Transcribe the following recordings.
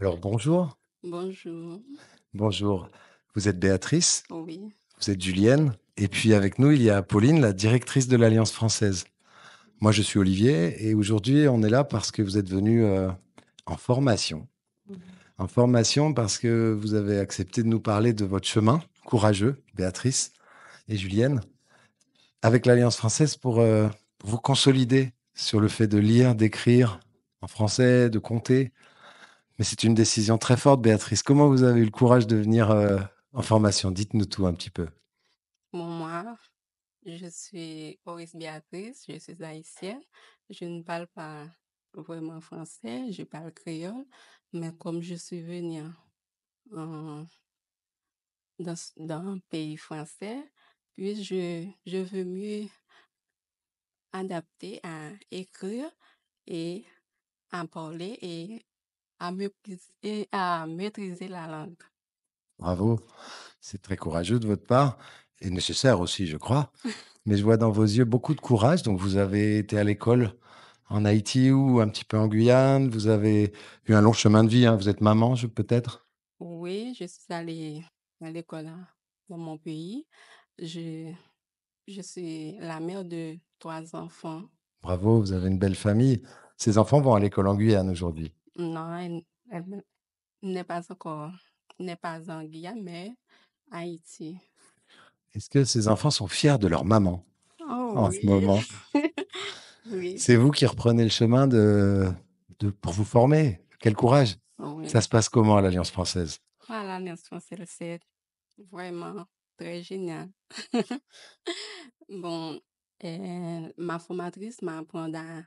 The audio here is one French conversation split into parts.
Alors bonjour. Bonjour. Bonjour. Vous êtes Béatrice. Oui. Vous êtes Julienne. Et puis avec nous, il y a Pauline, la directrice de l'Alliance française. Moi, je suis Olivier et aujourd'hui, on est là parce que vous êtes venu euh, en formation. Mhm. En formation parce que vous avez accepté de nous parler de votre chemin courageux, Béatrice et Julienne, avec l'Alliance française pour euh, vous consolider sur le fait de lire, d'écrire en français, de compter, mais c'est une décision très forte, Béatrice. Comment vous avez eu le courage de venir euh, en formation Dites-nous tout un petit peu. Bon, moi, je suis Boris Béatrice, je suis haïtienne. Je ne parle pas vraiment français, je parle créole, mais comme je suis venue dans, un pays français, puis je, je veux mieux adapter à écrire et à parler et à maîtriser, la langue. Bravo, c'est très courageux de votre part et nécessaire aussi, je crois. Mais je vois dans vos yeux beaucoup de courage. Donc, vous avez été à l'école en Haïti ou un petit peu en Guyane. Vous avez eu un long chemin de vie. Hein. Vous êtes maman, peut-être Oui, je suis allée à l'école hein, dans mon pays. je suis la mère de trois enfants. Bravo, vous avez une belle famille. Ces enfants vont à l'école en Guyane aujourd'hui. Non, elle, n'est pas encore, n'est pas en Guyane, mais Haïti. Est-ce que ces enfants sont fiers de leur maman oh en ce moment C'est vous qui reprenez le chemin de, de, pour vous former. Quel courage Ça se passe comment à l'Alliance française À ah, L'Alliance française, c'est vraiment très génial. bon, euh, ma formatrice m'apprend à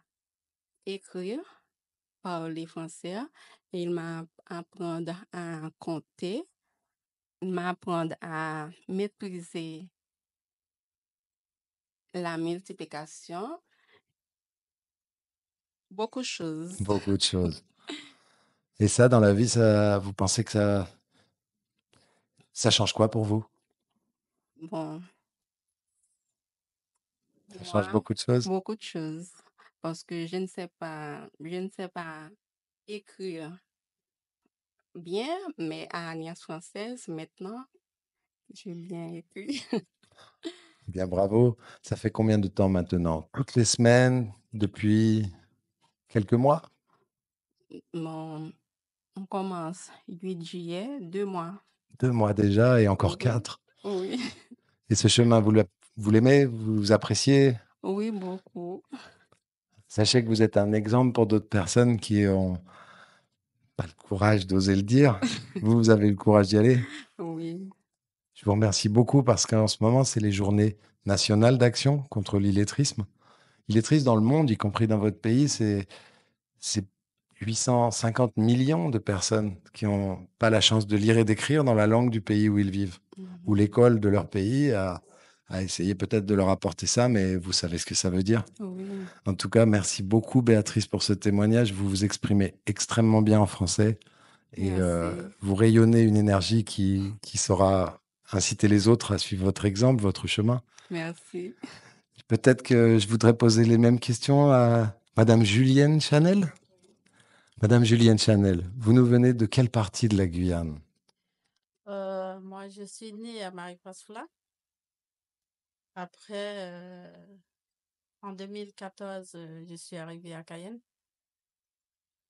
écrire les français hein, et il m'a apprendre à compter, il m'a à maîtriser la multiplication, beaucoup de choses. Beaucoup de choses. Et ça, dans la vie, ça, vous pensez que ça, ça change quoi pour vous Bon. Ça change beaucoup de choses. Beaucoup de choses parce que je ne sais pas, je ne sais pas écrire bien, mais à Alliance française, maintenant, j'ai bien écrit. Eh bien, bravo. Ça fait combien de temps maintenant Toutes les semaines, depuis quelques mois On commence 8 juillet, deux mois. Deux mois déjà et encore quatre. Oui. Et ce chemin, vous l'aimez vous appréciez Oui, beaucoup. Sachez que vous êtes un exemple pour d'autres personnes qui ont pas le courage d'oser le dire. vous, vous avez le courage d'y aller. Oui. Je vous remercie beaucoup parce qu'en ce moment, c'est les journées nationales d'action contre l'illettrisme. Illettrisme dans le monde, y compris dans votre pays, c'est 850 millions de personnes qui n'ont pas la chance de lire et d'écrire dans la langue du pays où ils vivent, mmh. ou l'école de leur pays a à essayer peut-être de leur apporter ça, mais vous savez ce que ça veut dire. En tout cas, merci beaucoup Béatrice pour ce témoignage. Vous vous exprimez extrêmement bien en français et euh, vous rayonnez une énergie qui, qui saura inciter les autres à suivre votre exemple, votre chemin. Merci. Peut-être que je voudrais poser les mêmes questions à Madame Julienne Chanel. Madame Julienne Chanel, vous nous venez de quelle partie de la Guyane euh, Moi, je suis née à marie après, euh, en 2014, euh, je suis arrivée à Cayenne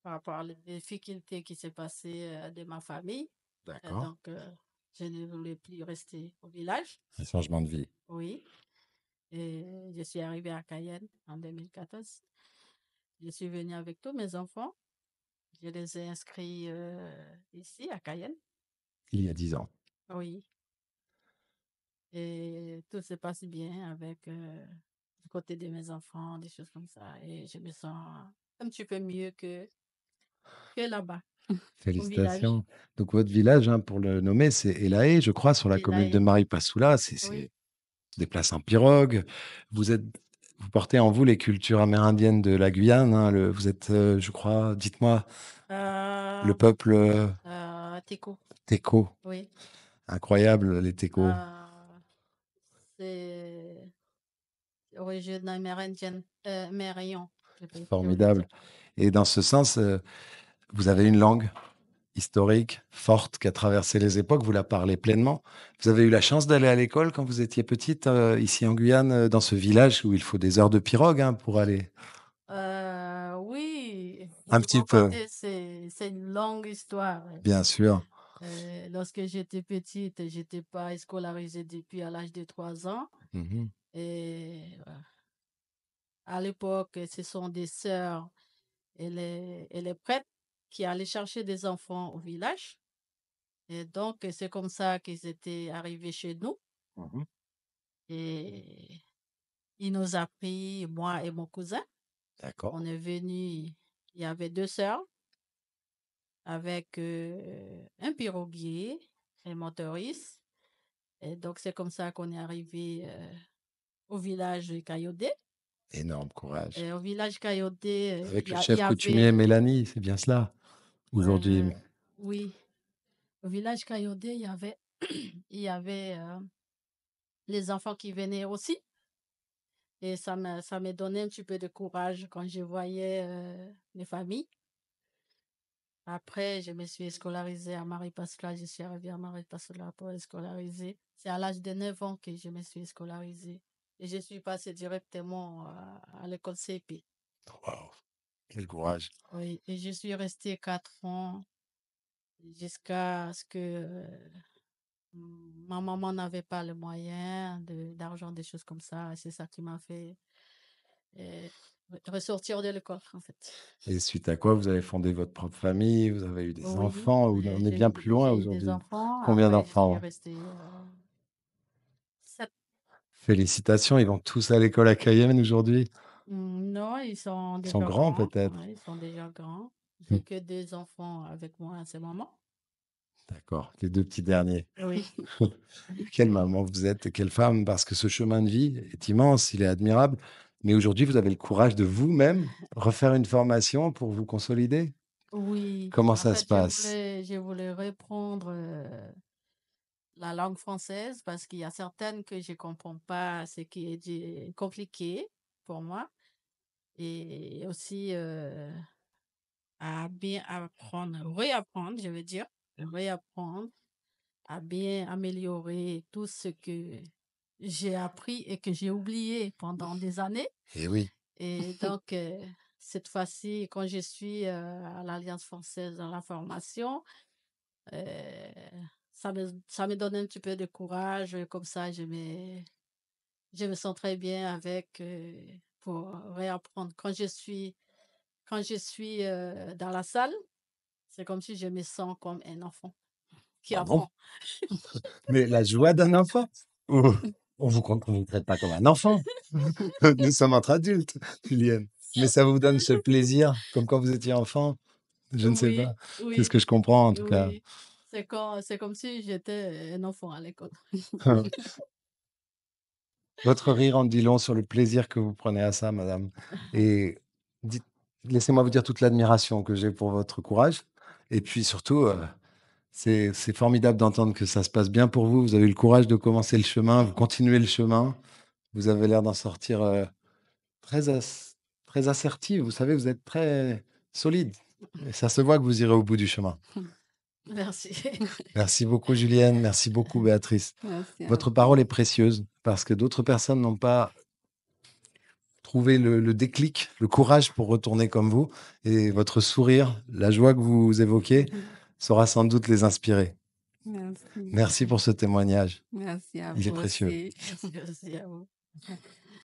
par rapport à les difficultés qui s'est passées euh, de ma famille. D'accord. donc, je ne voulais plus rester au village. Un changement de vie. Oui. Et je suis arrivée à Cayenne en 2014. Je suis venue avec tous mes enfants. Je les ai inscrits ici, à Cayenne. Il y a dix ans. Oui. Et tout se passe bien avec euh, du côté de mes enfants, des choses comme ça. Et je me sens un petit peu mieux que, que là-bas. Félicitations. Donc votre village, hein, pour le nommer, c'est Elaé, je crois, sur la commune de Maripasoula. C'est des places en pirogue. Vous êtes vous portez en vous les cultures amérindiennes de la Guyane. Hein, le, vous êtes, euh, je crois, dites-moi, le euh, peuple. Téco Teco. Oui. Incroyable, les Teco. C'est origine amérindienne, euh, Formidable. Et dans ce sens, euh, vous avez une langue historique, forte, qui a traversé les époques, vous la parlez pleinement. Vous avez eu la chance d'aller à l'école quand vous étiez petite, euh, ici en Guyane, euh, dans ce village où il faut des heures de pirogue hein, pour aller. oui. Un petit peu. C'est une longue histoire. Bien sûr. Euh, lorsque j'étais petite, j'étais pas scolarisée depuis à l'âge de 3 ans. Mmh et à l'époque, ce sont des sœurs et les, et les prêtres qui allaient chercher des enfants au village. Et donc, c'est comme ça qu'ils étaient arrivés chez nous. Mmh et il nous a pris, moi et mon cousin. D'accord. On est venus, il y avait deux sœurs avec un piroguier, un motoriste. Et donc, c'est comme ça qu'on est arrivé au village Cayodé. Énorme courage. au village Cayodé. Avec le chef coutumier Mélanie, c'est bien cela, aujourd'hui. Euh, oui. Au village Cayodé, il y avait, il y avait les enfants qui venaient aussi. Et ça m'a ça un petit peu de courage quand je voyais les familles après, je me suis scolarisée à marie pascale Je suis arrivée à marie pascale pour être scolarisée. C'est à l'âge de 9 ans que je me suis scolarisée. Et je suis passée directement à, l'école CP. Wow, quel courage. Oui, et je suis restée 4 ans jusqu'à ce que mm, ma maman n'avait pas le moyen d'argent, des choses comme ça. C'est ça qui m'a fait euh, ressortir de l'école, en fait. Et suite à quoi vous avez fondé votre propre famille Vous avez eu des enfants On est bien plus loin aujourd'hui. Combien d'enfants euh, Félicitations, ils vont tous à l'école à Cayenne aujourd'hui mmh, Non, ils sont ils sont grands. Hein, peut-être. ils sont déjà grands. J'ai mmh. que des enfants avec moi à ce moment. D'accord, les deux petits derniers. Oui. quelle maman vous êtes quelle femme, parce que ce chemin de vie est immense, il est admirable. Mais aujourd'hui, vous avez le courage de vous-même refaire une formation pour vous consolider Oui. Comment ça se passe je voulais, reprendre euh, la langue française parce qu'il y a certaines que je ne comprends pas, ce qui est compliqué pour moi. Et aussi euh, à bien apprendre, réapprendre, je veux dire, réapprendre, à bien améliorer tout ce que j'ai appris et que j'ai oublié pendant des années. Et eh oui. Et donc, euh, cette fois-ci, quand je suis euh, à l'Alliance française dans la formation, euh, ça, me, ça me donne un petit peu de courage. Comme ça, je me, je me sens très bien avec pour réapprendre. Quand je suis, quand je suis dans la salle, c'est comme si je me sens comme un enfant qui apprend. Mais la joie d'un enfant. on vous qu'on ne vous traite pas comme un enfant. Nous sommes entre adultes, Julienne. Mais ça vous donne ce plaisir, comme quand vous étiez enfant. Je ne sais pas. C'est ce que je comprends, en tout cas. C'est comme, si j'étais un enfant à l'école. Votre rire en dit long sur le plaisir que vous prenez à ça, madame. Et laissez-moi vous dire toute l'admiration que j'ai pour votre courage. Et puis surtout, euh, c'est formidable d'entendre que ça se passe bien pour vous. Vous avez eu le courage de commencer le chemin, vous continuez le chemin. Vous avez l'air d'en sortir euh, très, très assertive. Vous savez, vous êtes très solide. Et ça se voit que vous irez au bout du chemin. Merci. Merci beaucoup, Julienne. Merci beaucoup, Béatrice. Votre parole est précieuse parce que d'autres personnes n'ont pas trouvé le, déclic, le courage pour retourner comme vous. Et votre sourire, la joie que vous évoquez, saura sans doute les inspirer. Merci. pour ce témoignage. Merci à vous. Il est précieux. Merci à vous.